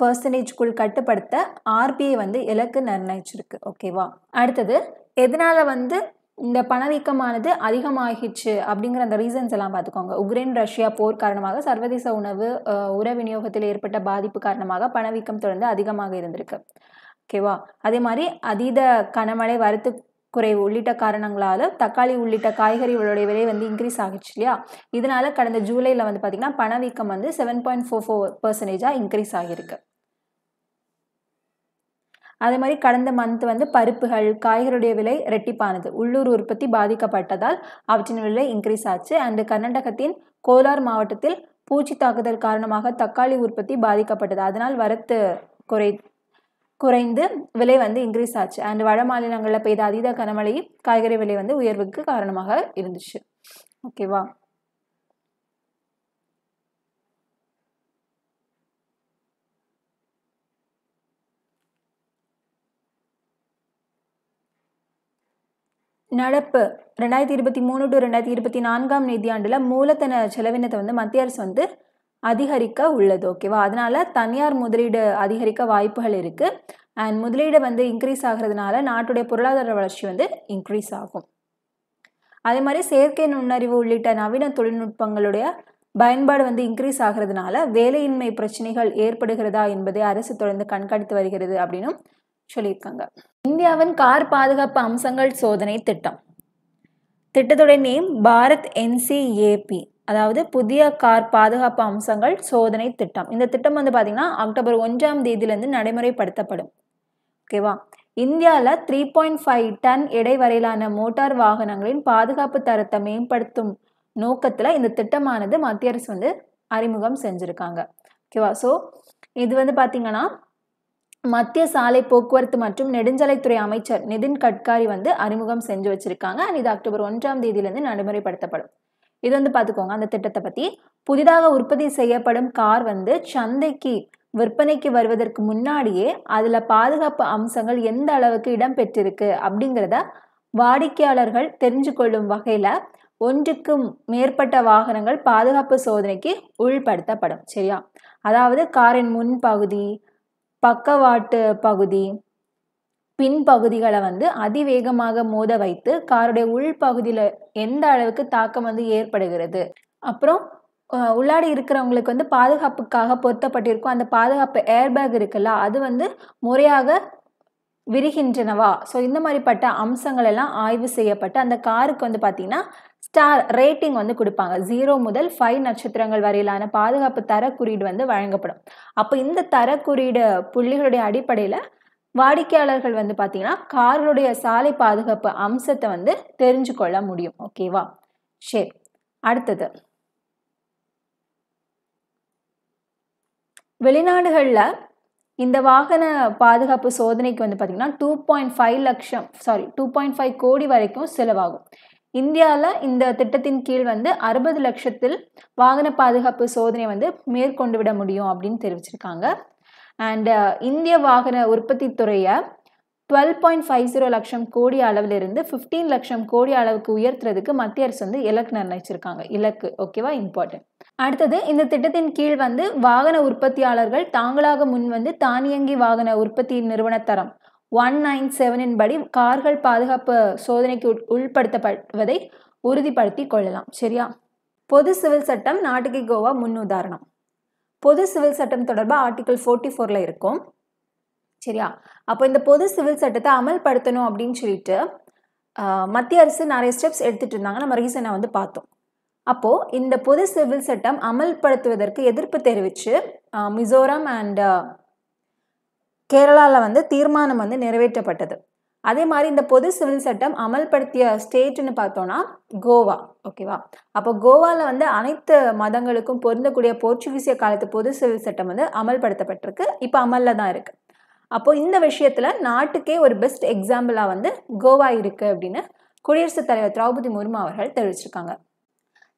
பர்சன்டேஜ்குள் கட்டுப்படுத்த ஆர்பிஐ வந்து இலக்கு நிர்ணயிச்சிருக்கு ஓகேவா அடுத்தது எதனால் வந்து இந்த பணவீக்கமானது அதிகமாகிச்சு அப்படிங்கிற அந்த ரீசன்ஸ் எல்லாம் பார்த்துக்கோங்க உக்ரைன் ரஷ்யா போர் காரணமாக சர்வதேச உணவு உர விநியோகத்தில் ஏற்பட்ட பாதிப்பு காரணமாக பணவீக்கம் தொடர்ந்து அதிகமாக இருந்திருக்கு ஓகேவா அதே மாதிரி அதீத கனமழை வரத்து குறைவு உள்ளிட்ட காரணங்களால் தக்காளி உள்ளிட்ட காய்கறிகளுடைய விலை வந்து இன்க்ரீஸ் ஆகிச்சு இல்லையா இதனால் கடந்த ஜூலையில் வந்து பார்த்தீங்கன்னா பணவீக்கம் வந்து செவன் பாயிண்ட் ஃபோர் ஃபோர் பர்சன்டேஜாக இன்க்ரீஸ் ஆகியிருக்கு அதே மாதிரி கடந்த மந்த் வந்து பருப்புகள் காய்கறியுடைய விலை ரெட்டிப்பானது உள்ளூர் உற்பத்தி பாதிக்கப்பட்டதால் அவற்றின் விலை இன்க்ரீஸ் ஆச்சு அண்டு கர்நாடகத்தின் கோலார் மாவட்டத்தில் பூச்சி தாக்குதல் காரணமாக தக்காளி உற்பத்தி பாதிக்கப்பட்டது அதனால் வரத்து குறை குறைந்து விலை வந்து இன்க்ரீஸ் ஆச்சு அண்ட் வட மாநிலங்களில் பெய்த அதீத கனமழை காய்கறி விலை வந்து உயர்வுக்கு காரணமாக இருந்துச்சு ஓகேவா நடப்பு ரெண்டாயிரத்தி இருபத்தி மூணு டு ரெண்டாயிரத்தி இருபத்தி நான்காம் நிதியாண்டில் மூலதன செலவினத்தை வந்து மத்திய அரசு வந்து அதிகரிக்க உள்ளது ஓகேவா அதனால் தனியார் முதலீடு அதிகரிக்க வாய்ப்புகள் இருக்குது அண்ட் முதலீடு வந்து இன்க்ரீஸ் ஆகிறதுனால நாட்டுடைய பொருளாதார வளர்ச்சி வந்து இன்க்ரீஸ் ஆகும் அதே மாதிரி செயற்கை நுண்ணறிவு உள்ளிட்ட நவீன தொழில்நுட்பங்களுடைய பயன்பாடு வந்து இன்க்ரீஸ் ஆகிறதுனால வேலையின்மை பிரச்சனைகள் ஏற்படுகிறதா என்பதை அரசு தொடர்ந்து கண்காணித்து வருகிறது அப்படின்னும் சொல்லியிருக்காங்க இந்தியாவின் கார் பாதுகாப்பு அம்சங்கள் சோதனை திட்டம் திட்டத்துடைய நேம் பாரத் என்சிஏபி அதாவது புதிய கார் பாதுகாப்பு அம்சங்கள் சோதனை திட்டம் இந்த திட்டம் வந்து பார்த்திங்கன்னா அக்டோபர் ஒன்றாம் தேதியிலேருந்து நடைமுறைப்படுத்தப்படும் ஓகேவா இந்தியாவில் த்ரீ பாயிண்ட் ஃபைவ் டன் எடை வரையிலான மோட்டார் வாகனங்களின் பாதுகாப்பு தரத்தை மேம்படுத்தும் நோக்கத்தில் இந்த திட்டமானது மத்திய அரசு வந்து அறிமுகம் செஞ்சுருக்காங்க ஓகேவா ஸோ இது வந்து பார்த்திங்கன்னா மத்திய சாலை போக்குவரத்து மற்றும் நெடுஞ்சாலைத்துறை அமைச்சர் நிதின் கட்காரி வந்து அறிமுகம் செஞ்சு வச்சுருக்காங்க அண்ட் இது அக்டோபர் ஒன்றாம் தேதியிலேருந்து நடைமுறைப்படுத்தப்படும் இது வந்து பார்த்துக்கோங்க அந்த திட்டத்தை பற்றி புதிதாக உற்பத்தி செய்யப்படும் கார் வந்து சந்தைக்கு விற்பனைக்கு வருவதற்கு முன்னாடியே அதில் பாதுகாப்பு அம்சங்கள் எந்த அளவுக்கு இடம் பெற்றிருக்கு அப்படிங்கிறத வாடிக்கையாளர்கள் தெரிஞ்சு கொள்ளும் வகையில் ஒன்றுக்கு மேற்பட்ட வாகனங்கள் பாதுகாப்பு சோதனைக்கு உள்படுத்தப்படும் சரியா அதாவது காரின் முன்பகுதி பக்கவாட்டு பகுதி பின்பகுதிகளை வந்து அதிவேகமாக மோத வைத்து காருடைய உள்பகுதியில் எந்த அளவுக்கு தாக்கம் வந்து ஏற்படுகிறது அப்புறம் உள்ளாடி இருக்கிறவங்களுக்கு வந்து பாதுகாப்புக்காக பொருத்தப்பட்டிருக்கும் அந்த பாதுகாப்பு ஏர்பேக் இருக்குல்ல அது வந்து முறையாக விரிகின்றனவா ஸோ இந்த மாதிரிப்பட்ட அம்சங்கள் எல்லாம் ஆய்வு செய்யப்பட்டு அந்த காருக்கு வந்து பார்த்திங்கன்னா ஸ்டார் ரேட்டிங் வந்து கொடுப்பாங்க ஜீரோ முதல் ஃபைவ் நட்சத்திரங்கள் வரையிலான பாதுகாப்பு தர குறியீடு வந்து வழங்கப்படும் அப்போ இந்த தர குறியீடு புள்ளிகளுடைய அடிப்படையில் வாடிக்கையாளர்கள் வந்து பார்த்தீங்கன்னா கார்களுடைய சாலை பாதுகாப்பு அம்சத்தை வந்து தெரிஞ்சு கொள்ள முடியும் ஓகேவா சரி அடுத்தது வெளிநாடுகளில் இந்த வாகன பாதுகாப்பு சோதனைக்கு வந்து பார்த்தீங்கன்னா டூ பாயிண்ட் ஃபைவ் லட்சம் sorry two point five crore வரைக்கும் செலவாகும் இந்தியாவில் இந்த திட்டத்தின் கீழ் வந்து அறுபது லட்சத்தில் வாகன பாதுகாப்பு சோதனை வந்து மேற்கொண்டு விட முடியும் அப்படின்னு தெரிவிச்சிருக்காங்க அண்டு uh, இந்திய வாகன உற்பத்தி துறையை டுவெல் பாயிண்ட் ஃபைவ் ஜீரோ லட்சம் கோடி அளவில் இருந்து ஃபிஃப்டீன் லட்சம் கோடி அளவுக்கு உயர்த்துறதுக்கு மத்திய அரசு வந்து இலக்கு நிர்ணயிச்சிருக்காங்க இலக்கு ஓகேவா இம்பார்ட்டன்ட் அடுத்தது இந்த திட்டத்தின் கீழ் வந்து வாகன உற்பத்தியாளர்கள் தாங்களாக முன் வந்து தானியங்கி வாகன உற்பத்தி நிறுவன தரம் ஒன் நைன் செவனின் படி கார்கள் பாதுகாப்பு சோதனைக்கு உள்படுத்தப்படுவதை உறுதிப்படுத்தி கொள்ளலாம் சரியா பொது சிவில் சட்டம் நாட்டுக்கு கோவா முன் உதாரணம் பொது சிவில் சட்டம் தொடர்பாக ஆர்டிகல் ஃபோர்ட்டி ஃபோரில் இருக்கும் சரியா அப்போ இந்த பொது சிவில் சட்டத்தை அமல்படுத்தணும் அப்படின்னு சொல்லிட்டு மத்திய அரசு நிறைய ஸ்டெப்ஸ் எடுத்துகிட்டு இருந்தாங்க நம்ம ரீசனாக வந்து பார்த்தோம் அப்போது இந்த பொது சிவில் சட்டம் அமல்படுத்துவதற்கு எதிர்ப்பு தெரிவித்து மிசோரம் அண்ட் கேரளாவில் வந்து தீர்மானம் வந்து நிறைவேற்றப்பட்டது அதே மாதிரி இந்த பொது சிவில் சட்டம் அமல்படுத்திய ஸ்டேட்னு பார்த்தோன்னா கோவா ஓகேவா அப்போ கோவாவில் வந்து அனைத்து மதங்களுக்கும் பொருந்தக்கூடிய போர்ச்சுகீசிய காலத்து பொது சிவில் சட்டம் வந்து அமல்படுத்தப்பட்டிருக்கு இப்போ அமலில் தான் இருக்குது அப்போது இந்த விஷயத்தில் நாட்டுக்கே ஒரு பெஸ்ட் எக்ஸாம்பிளாக வந்து கோவா இருக்குது அப்படின்னு குடியரசுத் தலைவர் திரௌபதி முர்மு அவர்கள் தெரிவிச்சிருக்காங்க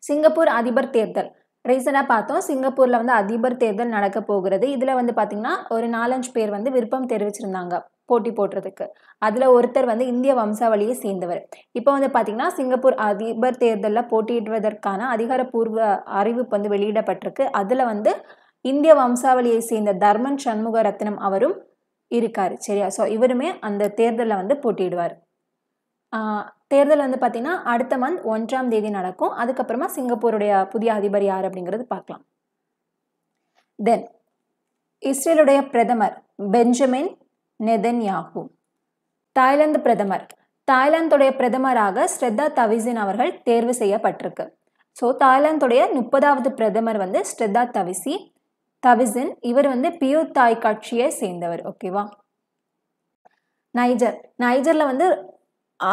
சிங்கப்பூர் அதிபர் தேர்தல் ரீசனாக பார்த்தோம் சிங்கப்பூரில் வந்து அதிபர் தேர்தல் நடக்க போகிறது இதில் வந்து பார்த்திங்கன்னா ஒரு நாலஞ்சு பேர் வந்து விருப்பம் தெரிவிச்சிருந்தாங்க போட்டி போடுறதுக்கு அதில் ஒருத்தர் வந்து இந்திய வம்சாவளியை சேர்ந்தவர் இப்போ வந்து பார்த்திங்கன்னா சிங்கப்பூர் அதிபர் தேர்தலில் போட்டியிடுவதற்கான அதிகாரப்பூர்வ அறிவிப்பு வந்து வெளியிடப்பட்டிருக்கு அதில் வந்து இந்திய வம்சாவளியை சேர்ந்த தர்மன் சண்முக ரத்னம் அவரும் இருக்கார் சரியா ஸோ இவருமே அந்த தேர்தலில் வந்து போட்டியிடுவார் தேர்தல் வந்து பார்த்திங்கன்னா அடுத்த மந்த் ஒன்றாம் தேதி நடக்கும் அதுக்கப்புறமா சிங்கப்பூருடைய புதிய அதிபர் யார் அப்படிங்கிறது பார்க்கலாம் தென் இஸ்ரேலுடைய பிரதமர் பெஞ்சமின் நெதன் யாகு தாய்லாந்து பிரதமர் தாய்லாந்துடைய பிரதமராக ஸ்ரத்தா தவிசின் அவர்கள் தேர்வு செய்யப்பட்டிருக்கு ஸோ தாய்லாந்துடைய முப்பதாவது பிரதமர் வந்து ஸ்ரத்தா தவிசி தவிசின் இவர் வந்து பியூ தாய் கட்சியை சேர்ந்தவர் ஓகேவா நைஜர் நைஜரில் வந்து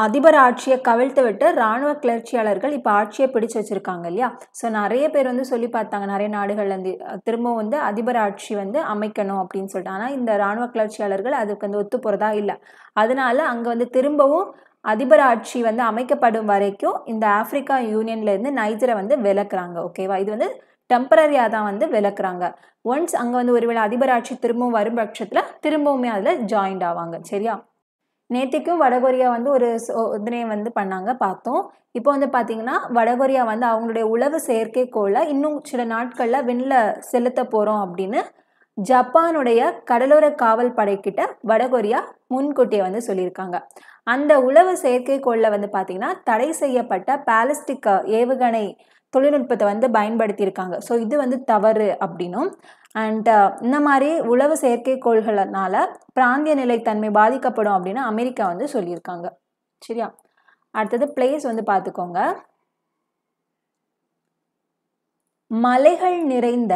அதிபர் ஆட்சியை கவிழ்த்து விட்டு இராணுவ கிளர்ச்சியாளர்கள் இப்போ ஆட்சியை பிடிச்சு வச்சுருக்காங்க இல்லையா ஸோ நிறைய பேர் வந்து சொல்லி பார்த்தாங்க நிறைய நாடுகள்லேருந்து திரும்ப வந்து அதிபர் ஆட்சி வந்து அமைக்கணும் அப்படின்னு சொல்லிட்டு ஆனால் இந்த இராணுவ கிளர்ச்சியாளர்கள் அதுக்கு வந்து ஒத்து போகிறதா இல்லை அதனால அங்கே வந்து திரும்பவும் அதிபர் ஆட்சி வந்து அமைக்கப்படும் வரைக்கும் இந்த ஆப்பிரிக்கா யூனியன்லேருந்து நைஜரை வந்து விளக்குறாங்க ஓகேவா இது வந்து டெம்பரரியாக தான் வந்து விளக்குறாங்க ஒன்ஸ் அங்கே வந்து ஒருவேளை அதிபர் ஆட்சி திரும்பவும் வரும் பட்சத்தில் திரும்பவுமே அதில் ஜாயின்ட் ஆவாங்க சரியா நேற்றுக்கும் வடகொரியா வந்து ஒரு சோதனையை வந்து பண்ணாங்க பார்த்தோம் இப்போ வந்து பார்த்திங்கன்னா வடகொரியா வந்து அவங்களுடைய உளவு செயற்கைக்கோளை இன்னும் சில நாட்களில் விண்ணில் செலுத்த போகிறோம் அப்படின்னு ஜப்பானுடைய கடலோர காவல் படைக்கிட்ட வடகொரியா முன்கூட்டியை வந்து சொல்லியிருக்காங்க அந்த உளவு செயற்கைக்கோளில் வந்து பார்த்திங்கன்னா தடை செய்யப்பட்ட பாலஸ்டிக் ஏவுகணை தொழில்நுட்பத்தை வந்து பயன்படுத்தியிருக்காங்க ஸோ இது வந்து தவறு அப்படின்னும் அண்ட் uh, இந்த மாதிரி உளவு செயற்கைக்கோள்களனால பிராந்திய நிலைத்தன்மை பாதிக்கப்படும் அப்படின்னு அமெரிக்கா வந்து சொல்லியிருக்காங்க சரியா அடுத்தது பிளேஸ் வந்து பார்த்துக்கோங்க மலைகள் நிறைந்த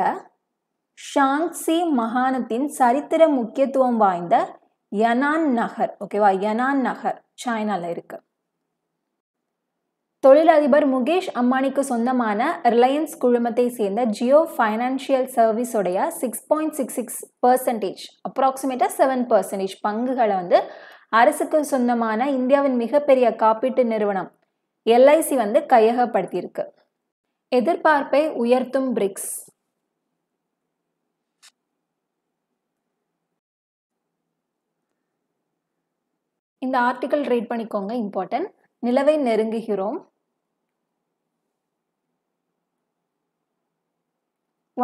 ஷாங்ஸி மகாணத்தின் சரித்திர முக்கியத்துவம் வாய்ந்த யனான் நகர் ஓகேவா யனான் நகர் சைனாவில் இருக்கு தொழிலதிபர் முகேஷ் அம்பானிக்கு சொந்தமான ரிலையன்ஸ் குழுமத்தை சேர்ந்த ஜியோ ஃபைனான்ஷியல் சர்வீஸோடைய six point six six percentage அப்ராக்சிமேட்டாக செவன் பர்சன்டேஜ் பங்குகளை வந்து அரசுக்கு சொந்தமான இந்தியாவின் மிகப்பெரிய காப்பீட்டு நிறுவனம் எல்ஐசி வந்து கையகப்படுத்தியிருக்கு எதிர்பார்ப்பை உயர்த்தும் பிரிக்ஸ் இந்த ஆர்டிக்கல் ரீட் பண்ணிக்கோங்க இம்பார்ட்டன்ட் நிலவை நெருங்குகிறோம்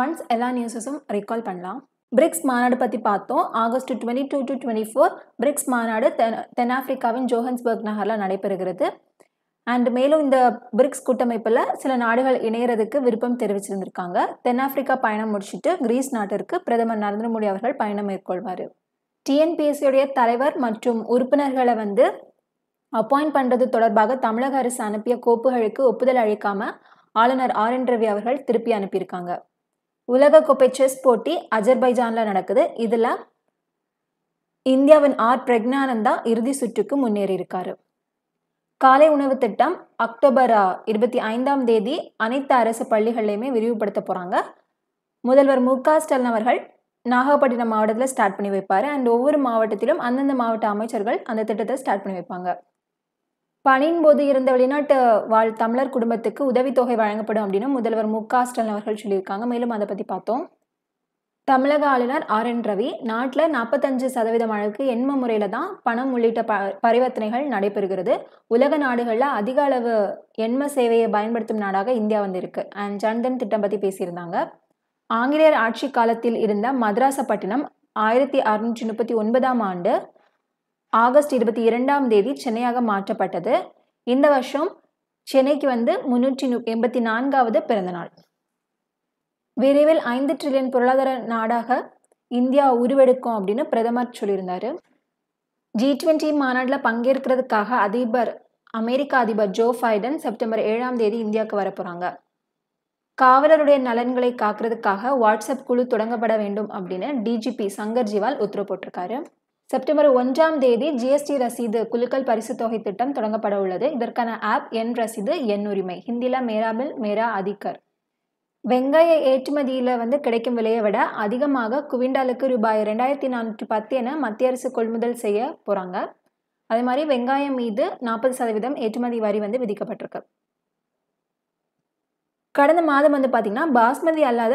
ஒன்ஸ் எல்லா நியூஸஸும் ரெக்கால் பண்ணலாம் பிரிக்ஸ் மாநாடு பற்றி பார்த்தோம் August twenty two to twenty four BRICS மாநாடு தென் தென்னாப்பிரிக்காவின் ஜோஹன்ஸ்பர்க் நகரில் நடைபெறுகிறது அண்ட் மேலும் இந்த பிரிக்ஸ் கூட்டமைப்பில் சில நாடுகள் இணையறதுக்கு விருப்பம் தெரிவிச்சிருந்திருக்காங்க தென்னாப்பிரிக்கா பயணம் முடிச்சுட்டு கிரீஸ் நாட்டிற்கு பிரதமர் நரேந்திர மோடி அவர்கள் பயணம் மேற்கொள்வார் டிஎன்பிஎஸ்சியுடைய தலைவர் மற்றும் உறுப்பினர்களை வந்து அப்பாயிண்ட் பண்ணுறது தொடர்பாக தமிழக அரசு அனுப்பிய கோப்புகளுக்கு ஒப்புதல் அளிக்காமல் ஆளுநர் ஆர் என் ரவி அவர்கள் திருப்பி அனுப்பியிருக்காங்க உலக கோப்பை செஸ் போட்டி அஜர்பைஜானில் நடக்குது இதில் இந்தியாவின் ஆர் பிரக்ஞானந்தா இறுதி சுற்றுக்கு முன்னேறியிருக்காரு காலை உணவு திட்டம் அக்டோபர் இருபத்தி ஐந்தாம் தேதி அனைத்து அரசு பள்ளிகள்லையுமே விரிவுபடுத்த போகிறாங்க முதல்வர் மு க ஸ்டாலின் அவர்கள் நாகப்பட்டினம் மாவட்டத்தில் ஸ்டார்ட் பண்ணி வைப்பார் அண்ட் ஒவ்வொரு மாவட்டத்திலும் அந்தந்த மாவட்ட அமைச்சர்கள் அந்த திட்டத்தை ஸ்டார்ட் பண்ணி வைப்பாங்க பணியின் போது இருந்த வெளிநாட்டு வாழ் தமிழர் குடும்பத்துக்கு உதவித்தொகை வழங்கப்படும் அப்படின்னு முதல்வர் மு க ஸ்டாலின் அவர்கள் சொல்லியிருக்காங்க மேலும் அதை பற்றி பார்த்தோம் தமிழக ஆளுநர் ஆர் என் ரவி நாட்டில் நாற்பத்தஞ்சு சதவீதம் அளவுக்கு எண்ம முறையில் தான் பணம் உள்ளிட்ட ப பரிவர்த்தனைகள் நடைபெறுகிறது உலக நாடுகளில் அதிக அளவு எண்ம சேவையை பயன்படுத்தும் நாடாக இந்தியா வந்து அண்ட் ஜன்தன் திட்டம் பற்றி பேசியிருந்தாங்க ஆங்கிலேயர் ஆட்சி காலத்தில் இருந்த மதராசப்பட்டினம் ஆயிரத்தி அறுநூற்றி முப்பத்தி ஒன்பதாம் ஆண்டு ஆகஸ்ட் இருபத்தி இரண்டாம் தேதி சென்னையாக மாற்றப்பட்டது இந்த வருஷம் சென்னைக்கு வந்து முன்னூற்றி எண்பத்தி நான்காவது பிறந்தநாள் விரைவில் ஐந்து ட்ரில்லியன் பொருளாதார நாடாக இந்தியா உருவெடுக்கும் அப்படின்னு பிரதமர் சொல்லியிருந்தார் ஜி டுவெண்ட்டி மாநாட்டில் பங்கேற்கிறதுக்காக அதிபர் அமெரிக்க அதிபர் ஜோ பைடன் செப்டம்பர் ஏழாம் தேதி இந்தியாவுக்கு வரப்போகிறாங்க காவலருடைய நலன்களை காக்கிறதுக்காக வாட்ஸ்அப் குழு தொடங்கப்பட வேண்டும் அப்படின்னு டிஜிபி சங்கர் ஜிவால் உத்தரவு போட்டிருக்காரு செப்டம்பர் ஒன்றாம் தேதி ஜிஎஸ்டி ரசீது குலுக்கல் பரிசு தொகை திட்டம் தொடங்கப்பட உள்ளது இதற்கான ஆப் என் ரசீது என் உரிமை ஹிந்தியில் மேராபில் மேரா அதிகர் வெங்காய ஏற்றுமதியில் வந்து கிடைக்கும் விலையை விட அதிகமாக குவிண்டாலுக்கு ரூபாய் ரெண்டாயிரத்தி நானூற்றி பத்து என மத்திய அரசு கொள்முதல் செய்ய போகிறாங்க அதே மாதிரி வெங்காயம் மீது நாற்பது சதவீதம் ஏற்றுமதி வரி வந்து விதிக்கப்பட்டிருக்கு கடந்த மாதம் வந்து பார்த்திங்கன்னா பாஸ்மதி அல்லாத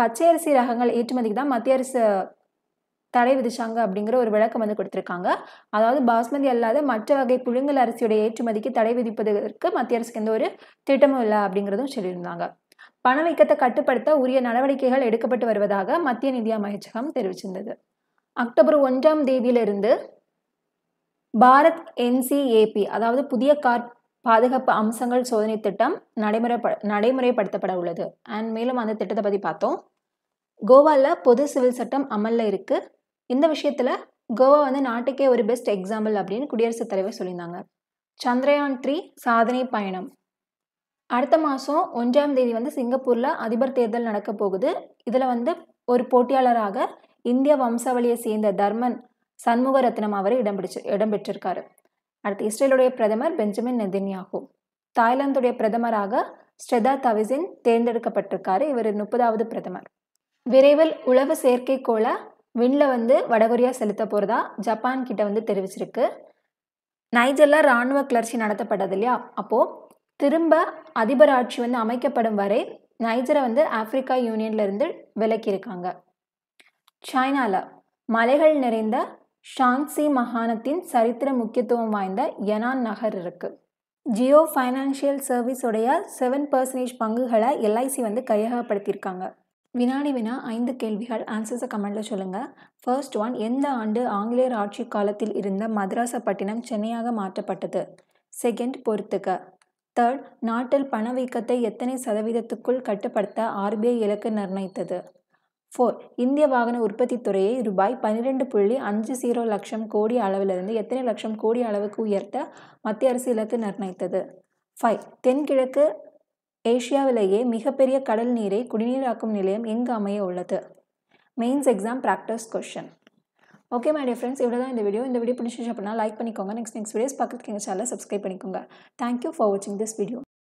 பச்சை அரிசி ரகங்கள் ஏற்றுமதிக்கு தான் மத்திய அரசு தடை விதிச்சாங்க அப்படிங்கிற ஒரு விளக்கம் வந்து கொடுத்துருக்காங்க அதாவது பாஸ்மதி அல்லாத மற்ற வகை புழுங்கல் அரிசியுடைய ஏற்றுமதிக்கு தடை விதிப்பதற்கு மத்திய அரசுக்கு எந்த ஒரு திட்டமும் இல்லை அப்படிங்கிறதும் சொல்லியிருந்தாங்க பணவீக்கத்தை கட்டுப்படுத்த உரிய நடவடிக்கைகள் எடுக்கப்பட்டு வருவதாக மத்திய நிதி அமைச்சகம் தெரிவிச்சிருந்தது அக்டோபர் ஒன்றாம் தேதியிலிருந்து பாரத் என்சிஏபி அதாவது புதிய கார் பாதுகாப்பு அம்சங்கள் சோதனை திட்டம் நடைமுறைப்ப நடைமுறைப்படுத்தப்பட உள்ளது அண்ட் மேலும் அந்த திட்டத்தை பற்றி பார்த்தோம் கோவாவில் பொது சிவில் சட்டம் அமலில் இருக்குது இந்த விஷயத்தில் கோவா வந்து நாட்டுக்கே ஒரு பெஸ்ட் எக்ஸாம்பிள் அப்படின்னு குடியரசுத் தலைவர் சொல்லியிருந்தாங்க சந்திரயான் த்ரீ சாதனை பயணம் அடுத்த மாதம் ஒன்றாம் தேதி வந்து சிங்கப்பூரில் அதிபர் தேர்தல் நடக்க போகுது இதில் வந்து ஒரு போட்டியாளராக இந்திய வம்சாவளியை சேர்ந்த தர்மன் சண்முகரத்னம் அவர் இடம் பிடிச்சு இடம்பெற்றிருக்காரு அடுத்து இஸ்ரேலுடைய பிரதமர் பெஞ்சமின் நெதின்யாகு தாய்லாந்துடைய பிரதமராக ஸ்ரெதா தவிசின் தேர்ந்தெடுக்கப்பட்டிருக்காரு இவர் முப்பதாவது பிரதமர் விரைவில் உழவு செயற்கைக்கோள விண்ணில் வந்து வடகொரியா செலுத்த போகிறதா ஜப்பான் கிட்ட வந்து தெரிவிச்சிருக்கு நைஜரில் இராணுவ கிளர்ச்சி நடத்தப்பட்டது இல்லையா அப்போது திரும்ப அதிபர் ஆட்சி வந்து அமைக்கப்படும் வரை நைஜரை வந்து ஆப்பிரிக்கா யூனியன்லேருந்து விலக்கியிருக்காங்க சைனாவில் மலைகள் நிறைந்த ஷாங்ஸி மாகாணத்தின் சரித்திர முக்கியத்துவம் வாய்ந்த யனான் நகர் இருக்குது ஜியோ ஃபைனான்ஷியல் சர்வீஸ் உடைய செவன் பர்சன்டேஜ் பங்குகளை எல்ஐசி வந்து கையகப்படுத்தியிருக்காங்க வினாடி வினா ஐந்து கேள்விகள் ஆன்சர்ஸை கமெண்டில் சொல்லுங்கள் ஃபர்ஸ்ட் ஒன் எந்த ஆண்டு ஆங்கிலேயர் ஆட்சி காலத்தில் இருந்த மதராசப்பட்டினம் சென்னையாக மாற்றப்பட்டது செகண்ட் பொறுத்துக்க தேர்ட் நாட்டில் பணவீக்கத்தை எத்தனை சதவீதத்துக்குள் கட்டுப்படுத்த ஆர்பிஐ இலக்கு நிர்ணயித்தது ஃபோர் இந்திய வாகன உற்பத்தி துறையை ரூபாய் பன்னிரெண்டு புள்ளி அஞ்சு ஜீரோ லட்சம் கோடி அளவிலிருந்து எத்தனை லட்சம் கோடி அளவுக்கு உயர்த்த மத்திய அரசு இலக்கு நிர்ணயித்தது ஃபைவ் தென்கிழக்கு ஏஷியாவிலேயே மிகப்பெரிய கடல் நீரை குடிநீராக்கும் நிலையம் எங்கு அமைய உள்ளது mains exam practice question okay my dear friends இவ்வளோ தான் இந்த வீடியோ இந்த வீடியோ பிடிச்சிச்சு அப்படின்னா லைக் பண்ணிக்கோங்க நெக்ஸ்ட் நெக்ஸ்ட் வீடியோஸ் பக்கத்துக்கு எங்கள் சேனலில் சப்ஸ்கிரைப் பண்ணிக்கோங்க தேங்க்யூ ஃபார் வாட்சிங் திஸ் வீடியோ